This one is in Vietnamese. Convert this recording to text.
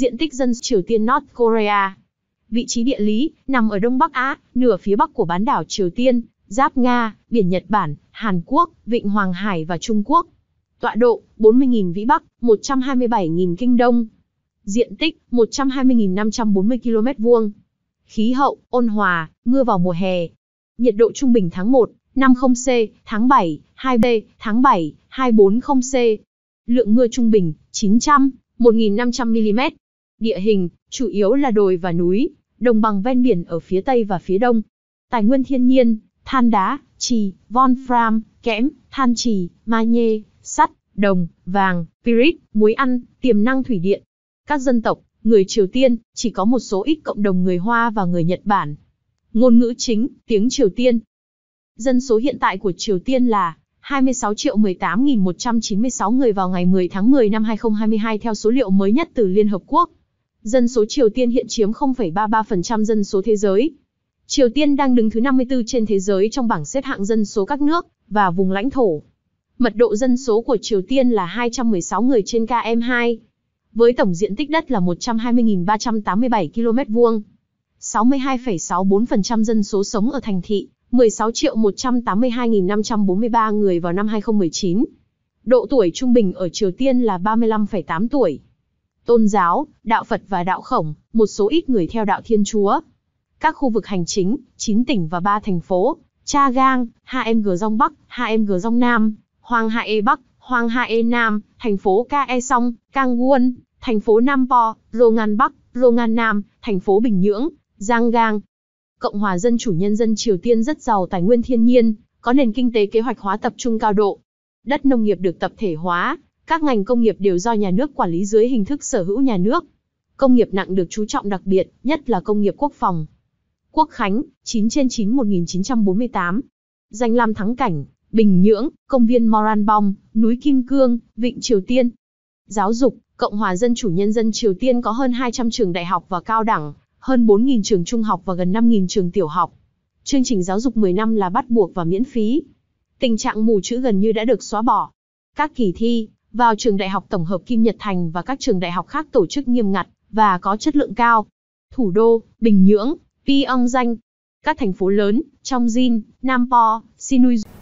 diện tích dân Triều Tiên North Korea. Vị trí địa lý, nằm ở Đông Bắc Á, nửa phía bắc của bán đảo Triều Tiên, giáp Nga, biển Nhật Bản, Hàn Quốc, Vịnh Hoàng Hải và Trung Quốc. Tọa độ 40.000 vĩ Bắc, 127.000 kinh Đông. Diện tích 120.540 km vuông. Khí hậu, ôn hòa, mưa vào mùa hè. Nhiệt độ trung bình tháng 1, 50C, tháng 7, 2B, tháng 7, 240C. Lượng mưa trung bình, 900, 1.500 mm. Địa hình, chủ yếu là đồi và núi, đồng bằng ven biển ở phía Tây và phía Đông. Tài nguyên thiên nhiên, than đá, trì, von fram, kẽm, than trì, magie, sắt, đồng, vàng, pirit, muối ăn, tiềm năng thủy điện. Các dân tộc, người Triều Tiên, chỉ có một số ít cộng đồng người Hoa và người Nhật Bản. Ngôn ngữ chính, tiếng Triều Tiên. Dân số hiện tại của Triều Tiên là 26 triệu 18.196 người vào ngày 10 tháng 10 năm 2022 theo số liệu mới nhất từ Liên Hợp Quốc dân số Triều Tiên hiện chiếm 0,33% dân số thế giới. Triều Tiên đang đứng thứ 54 trên thế giới trong bảng xếp hạng dân số các nước và vùng lãnh thổ. Mật độ dân số của Triều Tiên là 216 người trên km2, với tổng diện tích đất là 120.387 km vuông. 62,64% dân số sống ở thành thị, 16 triệu 182.543 người vào năm 2019. Độ tuổi trung bình ở Triều Tiên là 35,8 tuổi tôn giáo, đạo Phật và đạo khổng, một số ít người theo đạo Thiên Chúa. Các khu vực hành chính, 9 tỉnh và 3 thành phố, Cha Gang, HMG Dong Bắc, HMG Dong Nam, Hoàng E Bắc, Hoàng E Nam, thành phố Kae Song, Kang Won, thành phố Nam Po, Ngan Bắc, Ngan Nam, thành phố Bình Nhưỡng, Giang Gang. Cộng hòa Dân chủ Nhân dân Triều Tiên rất giàu tài nguyên thiên nhiên, có nền kinh tế kế hoạch hóa tập trung cao độ. Đất nông nghiệp được tập thể hóa, các ngành công nghiệp đều do nhà nước quản lý dưới hình thức sở hữu nhà nước. Công nghiệp nặng được chú trọng đặc biệt, nhất là công nghiệp quốc phòng. Quốc Khánh, 9 trên 9 1948. Danh lam thắng cảnh, Bình Nhưỡng, công viên Moranbong, núi Kim Cương, Vịnh Triều Tiên. Giáo dục, Cộng hòa Dân chủ Nhân dân Triều Tiên có hơn 200 trường đại học và cao đẳng, hơn 4.000 trường trung học và gần 5.000 trường tiểu học. Chương trình giáo dục 10 năm là bắt buộc và miễn phí. Tình trạng mù chữ gần như đã được xóa bỏ. Các kỳ thi, vào trường đại học tổng hợp Kim Nhật Thành và các trường đại học khác tổ chức nghiêm ngặt và có chất lượng cao. Thủ đô, Bình Nhưỡng, Pyongyang, các thành phố lớn, trong Jin, Nampo, Sinuiju.